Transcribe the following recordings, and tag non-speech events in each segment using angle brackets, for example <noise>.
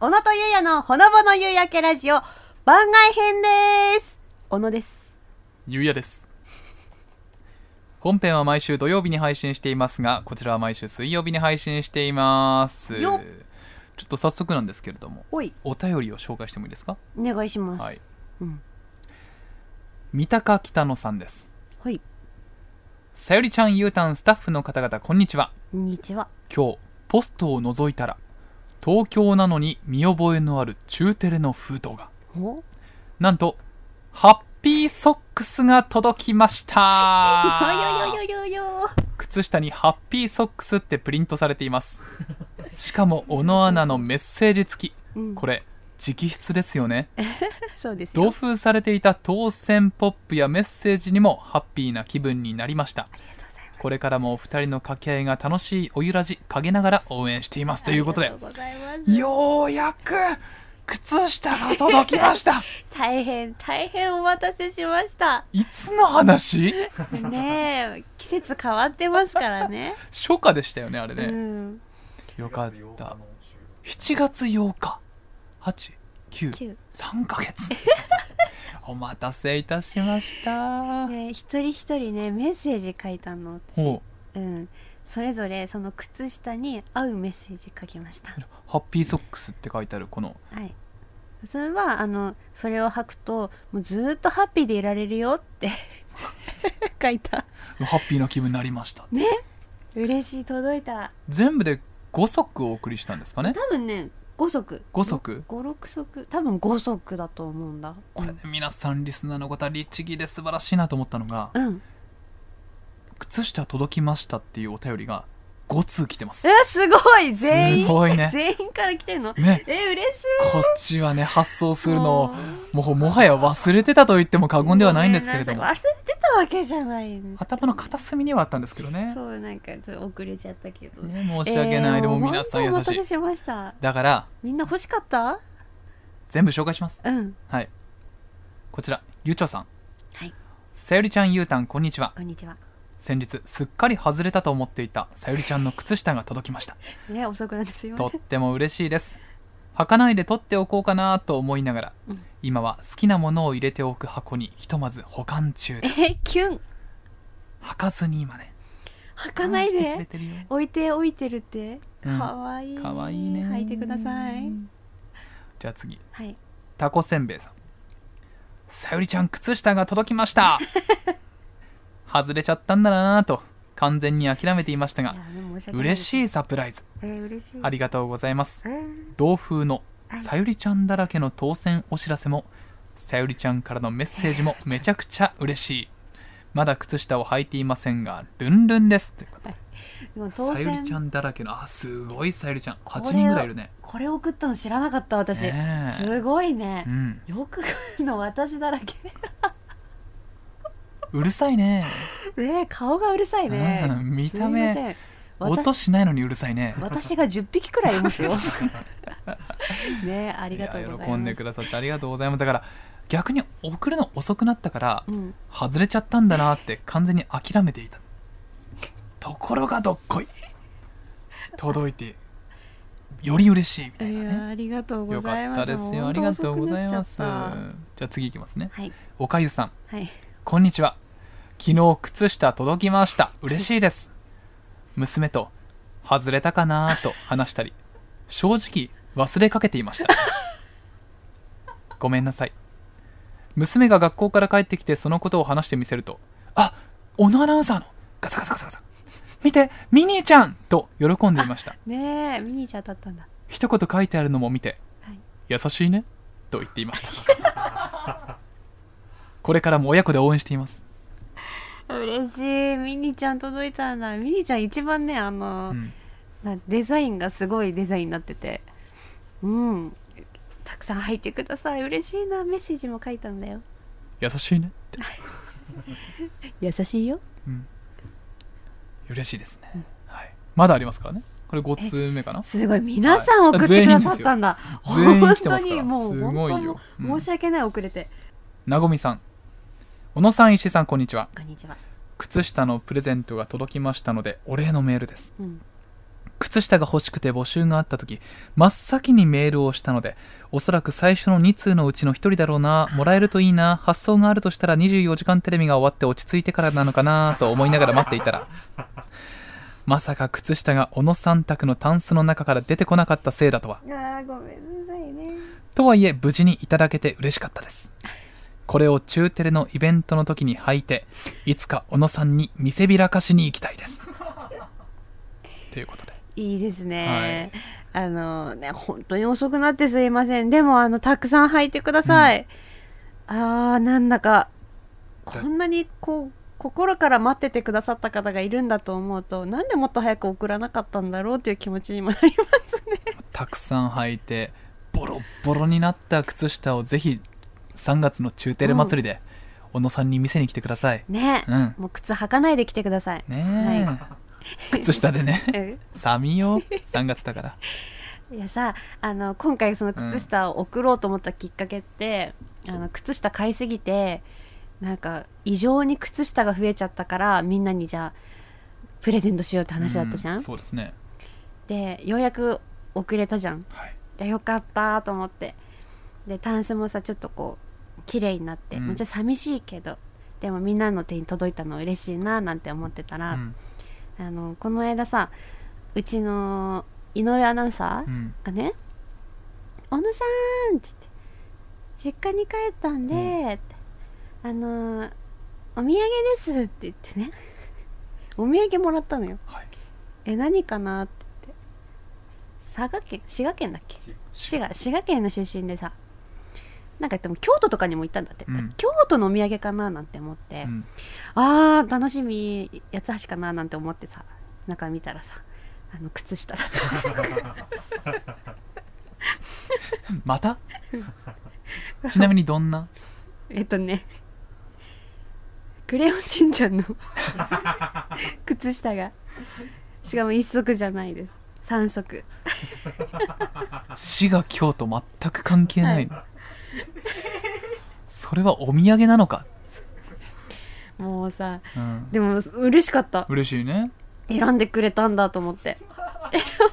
小野とゆうやのほのぼの夕焼けラジオ番外編です小野ですゆうやです本編は毎週土曜日に配信していますがこちらは毎週水曜日に配信していますちょっと早速なんですけれどもお便りを紹介してもいいですかお願いします、はいうん、三鷹北野さんですはいさゆりちゃん、ゆうたん、スタッフの方々、こんにちは。こんにちは。今日、ポストを覗いたら、東京なのに見覚えのある中テレの封筒がなんとハッピーソックスが届きました靴下にハッピーソックスってプリントされていますしかも小野アナのメッセージ付き、これ直筆ですよね <laughs> そうです同封されていた当選ポップやメッセージにもハッピーな気分になりましたこれからもお二人の掛け合いが楽しいおゆらじ陰ながら応援していますということでようやく靴下が届きました大変大変お待たせしましたいつの話ねえ季節変わってますからね初夏でしたよねあれね、うん、よかった7月8日893か月お待たせいたしました、で一人一人ねメッセージ書いたの私、うん、それぞれその靴下に合うメッセージ書きましたハッピーソックスって書いてあるこの、はい、それはあのそれを履くともうずっとハッピーでいられるよって <laughs> 書いたハッピーな気分になりましたね嬉しい届いた全部で5足お送りしたんですかね多分ね五足五足五六足多分五足だと思うんだこれね皆さんリスナーの方律儀で素晴らしいなと思ったのが、うん、靴下届きましたっていうお便りが五通来てます。え、すごい全員すごい、ね、<laughs> 全員から来てるのね。え、嬉しいこっちはね、発送するのを、もう、もはや忘れてたと言っても過言ではないんですけれども。忘れてたわけじゃないんです、ね、頭の片隅にはあったんですけどね。そう、なんか、ちょっと遅れちゃったけど。ね、申し訳ない。えー、でも皆さん優しい。お待たせしました。だから、みんな欲しかった全部紹介します。うん。はい。こちら、ゆうちょさん。はい。さゆりちゃん、ゆうたん、こんにちは。こんにちは。先日すっかり外れたと思っていたさゆりちゃんの靴下が届きましたね遅くなってすいませんとっても嬉しいです履かないで取っておこうかなと思いながら、うん、今は好きなものを入れておく箱にひとまず保管中ですえキュン履かずに今ね履かないで置いておいてるってかわいい、うかわいいね履いてくださいじゃあ次、はい、タコせんべいさんさゆりちゃん靴下が届きました <laughs> 外れちゃったんだなと完全に諦めていましたが嬉しいサプライズ、えー、ありがとうございます、同封のさゆりちゃんだらけの当選お知らせもさゆりちゃんからのメッセージもめちゃくちゃ嬉しいまだ靴下を履いていませんがルンルンですということさゆりちゃんだらけのあすごいさゆりちゃん8人ぐらいいるねこれ送ったの知らなかった私、ね、すごいね、うん、よく来るの私だらけうるさいねね顔がうるさいね見た目音しないのにうるさいね私が1匹くらいいますよ <laughs> ねありがとう喜んでくださってありがとうございますだから逆に送るの遅くなったから、うん、外れちゃったんだなって完全に諦めていたところがどっこい届いてより嬉しいみたいなねありがとうございますよかったですよありがとうございますじゃあ次いきますね、はい、おかゆさん、はいこんにちは。昨日靴下届きました。嬉しいです。娘と、外れたかなと話したり、正直忘れかけていました。<laughs> ごめんなさい。娘が学校から帰ってきてそのことを話してみせると、あ小野アナウンサーのガサガサガサガサ見てミニーちゃんと喜んでいましたねえミニーちゃんだったんだ一言書いてあるのも見て、はい、優しいねと言っていましたこれからも親子で応援しています嬉しいミニちゃん届いたんだミニちゃん一番ねあの、うん、デザインがすごいデザインになっててうんたくさん入ってください嬉しいなメッセージも書いたんだよ優しいね <laughs> 優しいよ、うん、嬉しいですね、うん、はい、まだありますからねこれ5通目かなすごい皆さん送ってくださったんだ、はい、全員う。すすごいよ、申し訳ない遅れてなごみさん小野さん石井さんこんにちはこんにちは靴下のプレゼントが届きましたのでお礼のメールです、うん、靴下が欲しくて募集があった時真っ先にメールをしたのでおそらく最初の2通のうちの1人だろうなもらえるといいな発想があるとしたら24時間テレビが終わって落ち着いてからなのかなと思いながら待っていたらまさか靴下が小野さん宅のタンスの中から出てこなかったせいだとはあごめんなさいねとはいえ無事にいただけて嬉しかったですこれを中テレのイベントの時に履いていつか小野さんに見せびらかしに行きたいです <laughs> ということでいいですね、はい、あのね本当に遅くなってすいませんでもあのたくさん履いてください、うん、あーなんだかこんなにこう心から待っててくださった方がいるんだと思うとなんでもっと早く送らなかったんだろうという気持ちにもなりますねたくさん履いてボロボロになった靴下をぜひ3月の中テレ祭りで、小野さんに店に来てください。ね、うん、もう靴履かないで来てください。ね、はい、靴下でね、<laughs> 寒いよ、3月だから。<laughs> いやさあの今回その靴下を送ろうと思ったきっかけって、うん、あの靴下買いすぎてなんか異常に靴下が増えちゃったからみんなにじゃあプレゼントしようって話だったじゃん、うん、そうですねでようやく遅れたじゃん、はい、いやよかったと思ってでタンスもさちょっとこう綺麗になって、ん、めっちゃ寂しいけどでもみんなの手に届いたの嬉しいななんて思ってたら、うん、あのこの間さうちの井上アナウンサーがね「小、う、野、ん、さん!」っつって「実家に帰ったんで、うん、あのお土産です」って言ってね <laughs> お土産もらったのよ。はい、え何かなって言って佐賀県滋賀県だっけ滋賀滋賀県の出身でさなんかでも京都とかにも行ったんだって、うん、京都のお土産かななんて思って、うん、あー楽しみ八橋かななんて思ってさ中見たらさあの靴下だったまたちなみにどんなえっとねクレヨンしんちゃんの靴下がしかも一足じゃないです三足死が京都全く関係ない、はい、それはお土産なのか <laughs> もうさ、うん、でも嬉しかった嬉しいね選んでくれたんだと思って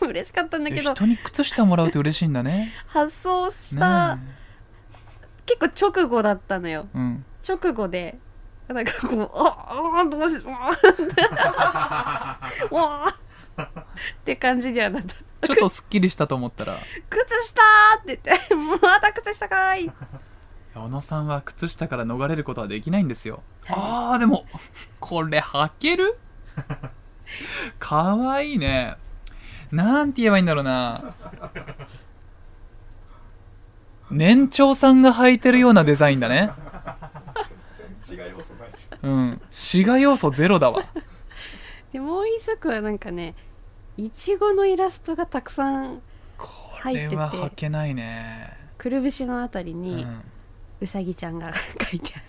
<laughs> 嬉しかったんだけど人に靴下もらうと嬉しいんだね発送した、結構直後だったのよ、うん、直後でなんかこう「ああどうしよう」<laughs> わあって感じではなったちょっとすっきりしたと思ったら「靴下!」って言って「また靴下かい!」小野さんは靴下から逃れることはできないんですよ、はい、あーでもこれ履ける <laughs> かわいいねなんて言えばいいんだろうな年長さんが履いてるようなデザインだねうん滋賀要素ゼロだわ <laughs> でもう一足はなんかねいちごのイラストがたくさん入っててこれは履けないねくるぶしのあたりに、うんうさぎちゃんが <laughs> 書いてある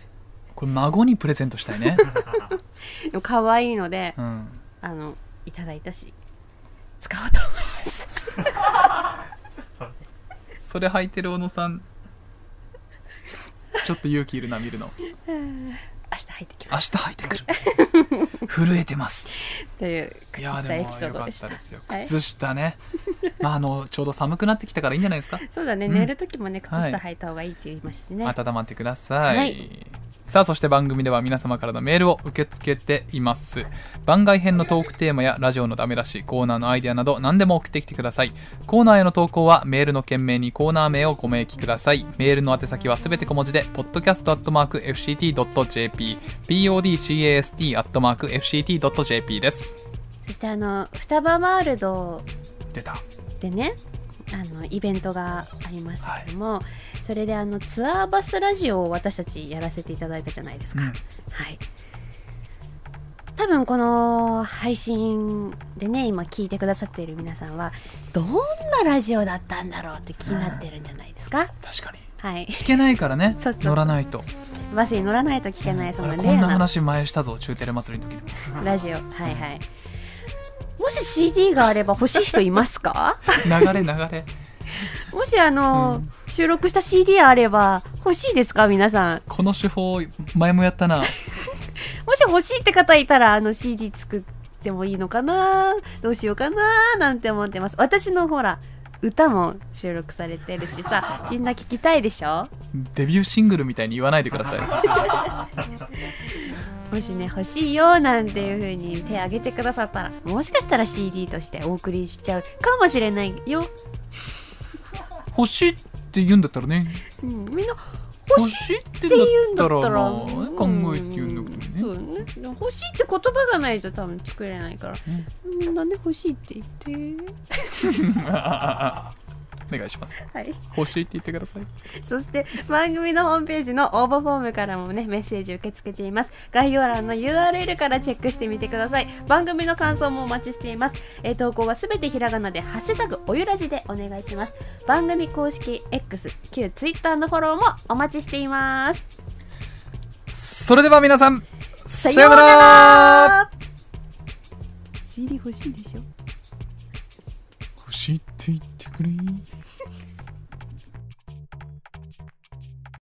これ孫にプレゼントしたいね <laughs> でも可愛いので、うん、あのいただいたし使おうと思います <laughs> それ履いてる小野さんちょっと勇気いるな見るの明日入ってき明日入ってくる震えてますという靴下エピソードでした靴下ね、はい、まああのちょうど寒くなってきたからいいんじゃないですかそうだね、うん、寝る時もね靴下履いた方がいいって言いますしね、はい、温まってください、はいさあそして番組では皆様からのメールを受け付けています番外編のトークテーマやラジオのダメ出しコーナーのアイデアなど何でも送ってきてくださいコーナーへの投稿はメールの件名にコーナー名をご明記くださいメールの宛先はすべて小文字で podcast.fct.jp podcast.fct.jp ですそしてあの双葉ワールド出たでねあのイベントがありましたけども、はい、それであのツアーバスラジオを私たちやらせていただいたじゃないですか、うん、はい多分この配信でね今聞いてくださっている皆さんはどんなラジオだったんだろうって気になってるんじゃないですか、うん、確かにはい、聞けないからねそう乗らないとバスに乗らないと聞けない、うん、そのレアなこんな話前したぞ中テレ祭りの時にラジオはいはい、もし CD があれば欲しい人いますか流れ流れもしあの、うん、収録した CD あれば欲しいですか皆さんこの手法前もやったなもし欲しいって方いたらあの CD 作ってもいいのかなどうしようかななんて思ってます私のほら歌も収録されてるしさみんな聞きたいでしょデビューシングルみたいに言わないでくださいもしね欲しいよなんていう風に手挙げてくださったらもしかしたら CD としてお送りしちゃうかもしれないよ、欲しいって言うんだったらねうん、みんな欲しいって言うんだったら考えて言うんだけどねそうね欲しいって言葉がないと多分作れないからみんなね欲しいって言って <laughs> お願いします。はい。欲しいって言ってください。そして番組のホームページの応募フォームからもねメッセージ受け付けています。概要欄の URL からチェックしてみてください。番組の感想もお待ちしています。えー、投稿はすべてひらがなでハッシュタグおゆらじでお願いします。番組公式 X 旧 Twitter のフォローもお待ちしています。それでは皆さんさようなら。CD 欲しいでしょ。知っていってくれ。